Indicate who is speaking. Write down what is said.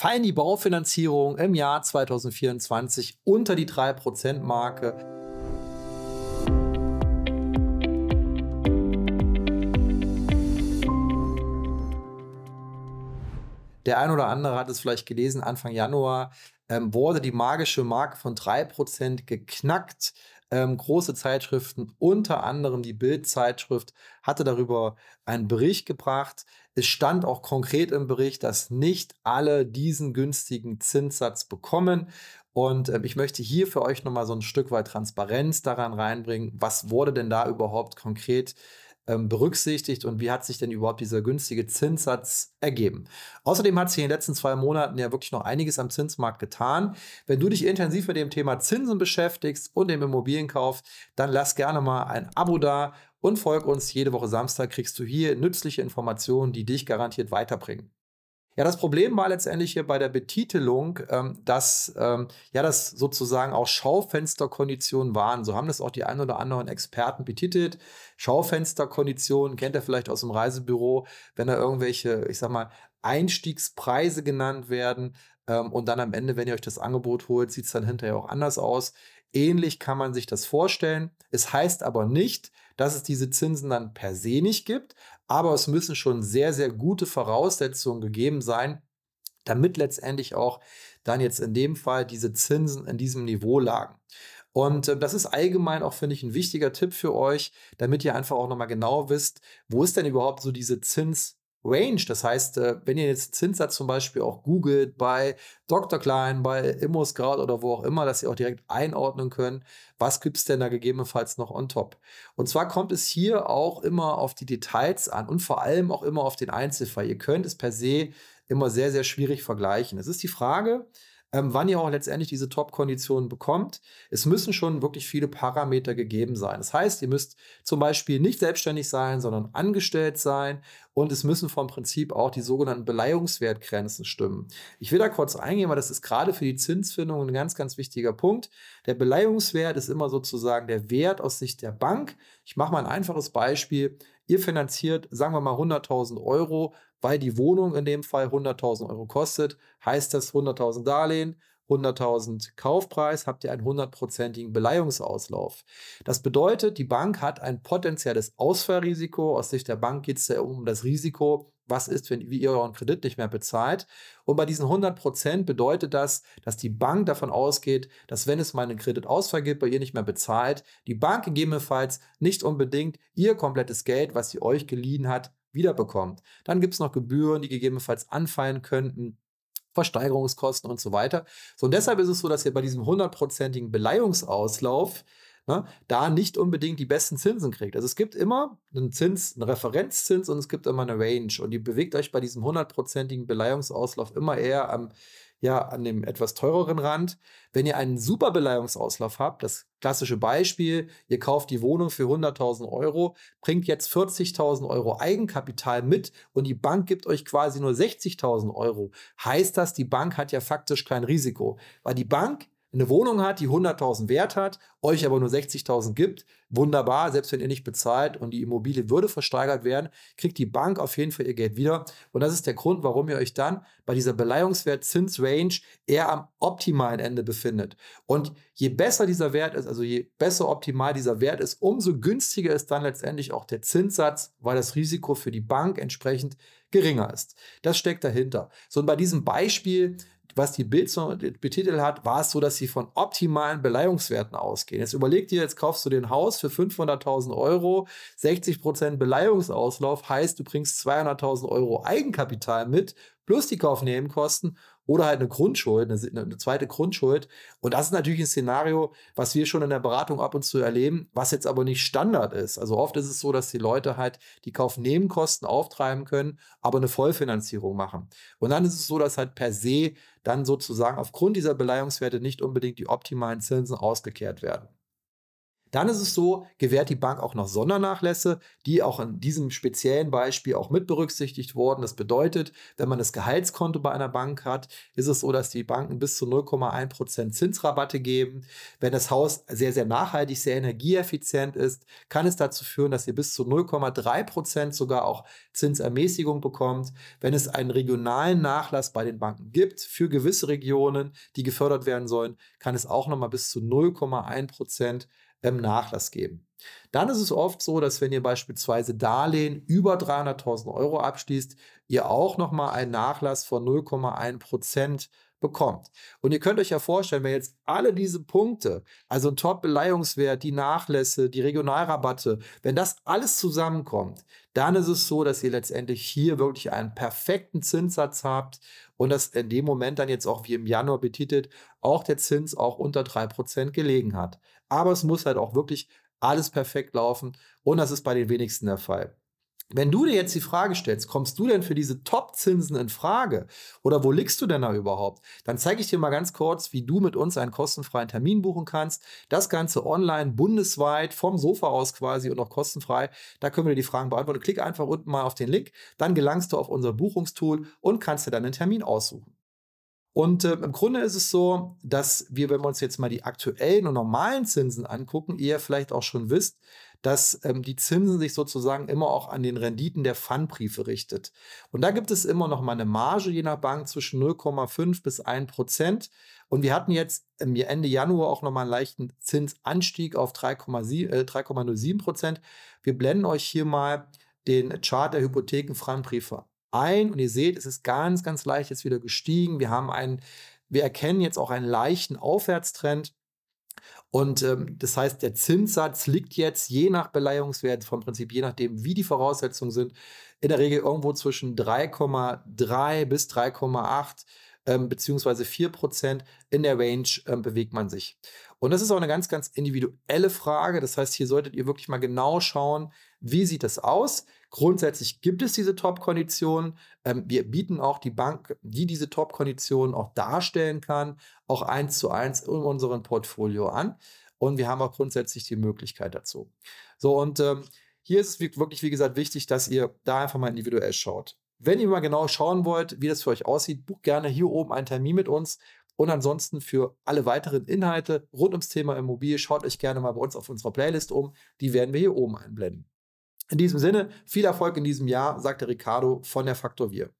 Speaker 1: fallen die Baufinanzierungen im Jahr 2024 unter die 3%-Marke. Der ein oder andere hat es vielleicht gelesen, Anfang Januar ähm, wurde die magische Marke von 3% geknackt. Ähm, große Zeitschriften, unter anderem die Bild-Zeitschrift, hatte darüber einen Bericht gebracht. Es stand auch konkret im Bericht, dass nicht alle diesen günstigen Zinssatz bekommen. Und äh, ich möchte hier für euch nochmal so ein Stück weit Transparenz daran reinbringen. Was wurde denn da überhaupt konkret äh, ähm, berücksichtigt und wie hat sich denn überhaupt dieser günstige Zinssatz ergeben? Außerdem hat sich in den letzten zwei Monaten ja wirklich noch einiges am Zinsmarkt getan. Wenn du dich intensiv mit dem Thema Zinsen beschäftigst und dem Immobilienkauf, dann lass gerne mal ein Abo da und folg uns. Jede Woche Samstag kriegst du hier nützliche Informationen, die dich garantiert weiterbringen. Ja, das Problem war letztendlich hier bei der Betitelung, ähm, dass ähm, ja das sozusagen auch Schaufensterkonditionen waren. So haben das auch die ein oder anderen Experten betitelt. Schaufensterkonditionen kennt er vielleicht aus dem Reisebüro, wenn da irgendwelche, ich sag mal, Einstiegspreise genannt werden. Ähm, und dann am Ende, wenn ihr euch das Angebot holt, sieht es dann hinterher auch anders aus. Ähnlich kann man sich das vorstellen. Es heißt aber nicht, dass es diese Zinsen dann per se nicht gibt. Aber es müssen schon sehr, sehr gute Voraussetzungen gegeben sein, damit letztendlich auch dann jetzt in dem Fall diese Zinsen in diesem Niveau lagen. Und ähm, das ist allgemein auch, finde ich, ein wichtiger Tipp für euch, damit ihr einfach auch nochmal genau wisst, wo ist denn überhaupt so diese Zins- Range. Das heißt, äh, wenn ihr jetzt Zinssatz zum Beispiel auch googelt bei Dr. Klein, bei Immosgrad oder wo auch immer, dass ihr auch direkt einordnen könnt, was gibt es denn da gegebenenfalls noch on top. Und zwar kommt es hier auch immer auf die Details an und vor allem auch immer auf den Einzelfall. Ihr könnt es per se immer sehr, sehr schwierig vergleichen. Es ist die Frage, ähm, wann ihr auch letztendlich diese Top-Konditionen bekommt. Es müssen schon wirklich viele Parameter gegeben sein. Das heißt, ihr müsst zum Beispiel nicht selbstständig sein, sondern angestellt sein und es müssen vom Prinzip auch die sogenannten Beleihungswertgrenzen stimmen. Ich will da kurz eingehen, weil das ist gerade für die Zinsfindung ein ganz, ganz wichtiger Punkt. Der Beleihungswert ist immer sozusagen der Wert aus Sicht der Bank. Ich mache mal ein einfaches Beispiel. Ihr finanziert, sagen wir mal, 100.000 Euro, weil die Wohnung in dem Fall 100.000 Euro kostet. Heißt das 100.000 Darlehen, 100.000 Kaufpreis, habt ihr einen hundertprozentigen Beleihungsauslauf. Das bedeutet, die Bank hat ein potenzielles Ausfallrisiko. Aus Sicht der Bank geht es ja um das Risiko, was ist, wenn ihr euren Kredit nicht mehr bezahlt. Und bei diesen 100 Prozent bedeutet das, dass die Bank davon ausgeht, dass wenn es mal einen Kreditausfall gibt, bei ihr nicht mehr bezahlt, die Bank gegebenenfalls nicht unbedingt ihr komplettes Geld, was sie euch geliehen hat, wiederbekommt. Dann gibt es noch Gebühren, die gegebenenfalls anfallen könnten. Versteigerungskosten und so weiter. So, und deshalb ist es so, dass ihr bei diesem hundertprozentigen Beleihungsauslauf ne, da nicht unbedingt die besten Zinsen kriegt. Also es gibt immer einen Zins, einen Referenzzins und es gibt immer eine Range und die bewegt euch bei diesem hundertprozentigen Beleihungsauslauf immer eher am ja, an dem etwas teureren Rand. Wenn ihr einen super Beleihungsauslauf habt, das klassische Beispiel, ihr kauft die Wohnung für 100.000 Euro, bringt jetzt 40.000 Euro Eigenkapital mit und die Bank gibt euch quasi nur 60.000 Euro. Heißt das, die Bank hat ja faktisch kein Risiko, weil die Bank eine Wohnung hat, die 100.000 Wert hat, euch aber nur 60.000 gibt, wunderbar, selbst wenn ihr nicht bezahlt und die Immobilie würde versteigert werden, kriegt die Bank auf jeden Fall ihr Geld wieder. Und das ist der Grund, warum ihr euch dann bei dieser Beleihungswert-Zinsrange eher am optimalen Ende befindet. Und je besser dieser Wert ist, also je besser optimal dieser Wert ist, umso günstiger ist dann letztendlich auch der Zinssatz, weil das Risiko für die Bank entsprechend geringer ist. Das steckt dahinter. So, und bei diesem Beispiel was die Bild so betitelt hat, war es so, dass sie von optimalen Beleihungswerten ausgehen. Jetzt überleg dir, jetzt kaufst du dir ein Haus für 500.000 Euro, 60% Prozent Beleihungsauslauf heißt, du bringst 200.000 Euro Eigenkapital mit plus die Kaufnebenkosten oder halt eine Grundschuld, eine, eine, zweite Grundschuld. Und das ist natürlich ein Szenario, was wir schon in der Beratung ab und zu erleben, was jetzt aber nicht Standard ist. Also oft ist es so, dass die Leute halt die Kaufnebenkosten auftreiben können, aber eine Vollfinanzierung machen. Und dann ist es so, dass halt per se dann sozusagen aufgrund dieser Beleihungswerte nicht unbedingt die optimalen Zinsen ausgekehrt werden. Dann ist es so, gewährt die Bank auch noch Sondernachlässe, die auch in diesem speziellen Beispiel auch mit berücksichtigt wurden. Das bedeutet, wenn man das Gehaltskonto bei einer Bank hat, ist es so, dass die Banken bis zu 0,1% Zinsrabatte geben. Wenn das Haus sehr, sehr nachhaltig, sehr energieeffizient ist, kann es dazu führen, dass ihr bis zu 0,3% sogar auch Zinsermäßigung bekommt. Wenn es einen regionalen Nachlass bei den Banken gibt für gewisse Regionen, die gefördert werden sollen, kann es auch nochmal bis zu 0,1% Prozent ähm, Nachlass geben. Dann ist es oft so, dass wenn ihr beispielsweise Darlehen über 300.000 Euro abschließt, ihr auch nochmal einen Nachlass von 0,1 Prozent bekommt. Und ihr könnt euch ja vorstellen, wenn jetzt alle diese Punkte, also ein Top-Beleihungswert, die Nachlässe, die Regionalrabatte, wenn das alles zusammenkommt, dann ist es so, dass ihr letztendlich hier wirklich einen perfekten Zinssatz habt und dass in dem Moment dann jetzt auch wie im Januar betitelt auch der Zins auch unter 3% gelegen hat aber es muss halt auch wirklich alles perfekt laufen und das ist bei den wenigsten der Fall. Wenn du dir jetzt die Frage stellst, kommst du denn für diese Top-Zinsen in Frage oder wo liegst du denn da überhaupt? Dann zeige ich dir mal ganz kurz, wie du mit uns einen kostenfreien Termin buchen kannst. Das Ganze online, bundesweit, vom Sofa aus quasi und auch kostenfrei. Da können wir dir die Fragen beantworten. Klick einfach unten mal auf den Link, dann gelangst du auf unser Buchungstool und kannst dir dann einen Termin aussuchen. Und äh, im Grunde ist es so, dass wir, wenn wir uns jetzt mal die aktuellen und normalen Zinsen angucken, ihr vielleicht auch schon wisst, dass ähm, die Zinsen sich sozusagen immer auch an den Renditen der Pfandbriefe richtet. Und da gibt es immer noch mal eine Marge je nach Bank zwischen 0,5 bis 1 Prozent. Und wir hatten jetzt Ende Januar auch noch mal einen leichten Zinsanstieg auf 3,07 äh, Prozent. Äh, wir blenden euch hier mal den Chart der Hypotheken Pfandbriefe ein und ihr seht, es ist ganz, ganz leicht jetzt wieder gestiegen. Wir haben einen, wir erkennen jetzt auch einen leichten Aufwärtstrend. Und ähm, das heißt, der Zinssatz liegt jetzt je nach Beleihungswert, vom Prinzip je nachdem, wie die Voraussetzungen sind, in der Regel irgendwo zwischen 3,3 bis 3,8 ähm, beziehungsweise 4 Prozent. In der Range ähm, bewegt man sich. Und das ist auch eine ganz, ganz individuelle Frage. Das heißt, hier solltet ihr wirklich mal genau schauen, wie sieht das aus. Grundsätzlich gibt es diese Top-Konditionen. Ähm, wir bieten auch die Bank, die diese Top-Konditionen auch darstellen kann, auch eins zu eins in unserem Portfolio an. Und wir haben auch grundsätzlich die Möglichkeit dazu. So, und ähm, hier ist es wirklich, wie gesagt, wichtig, dass ihr da einfach mal individuell schaut. Wenn ihr mal genau schauen wollt, wie das für euch aussieht, bucht gerne hier oben einen Termin mit uns. Und ansonsten für alle weiteren Inhalte rund ums Thema Immobilie, schaut euch gerne mal bei uns auf unserer Playlist um. Die werden wir hier oben einblenden. In diesem Sinne, viel Erfolg in diesem Jahr, sagte Ricardo von der Faktor Wir.